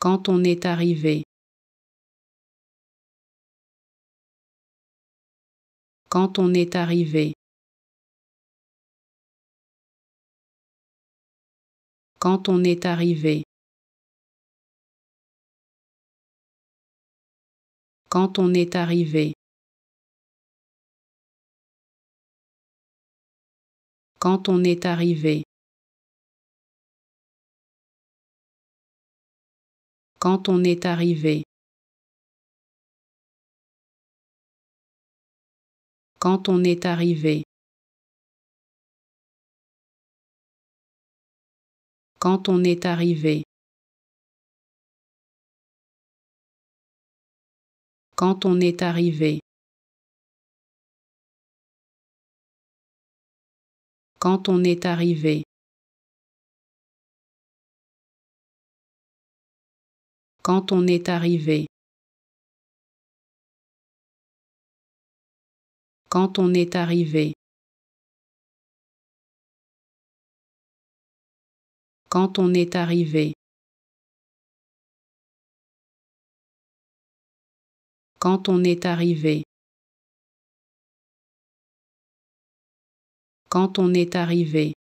quand on est arrivé. Quand on est arrivé. Quand on est arrivé. Quand on est arrivé. Quand on est arrivé. quand on est arrivé. Quand on est arrivé. Quand on est arrivé. Quand on est arrivé. Quand on est arrivé. quand on est arrivé. Quand on est arrivé. Quand on est arrivé. Quand on est arrivé. Quand on est arrivé.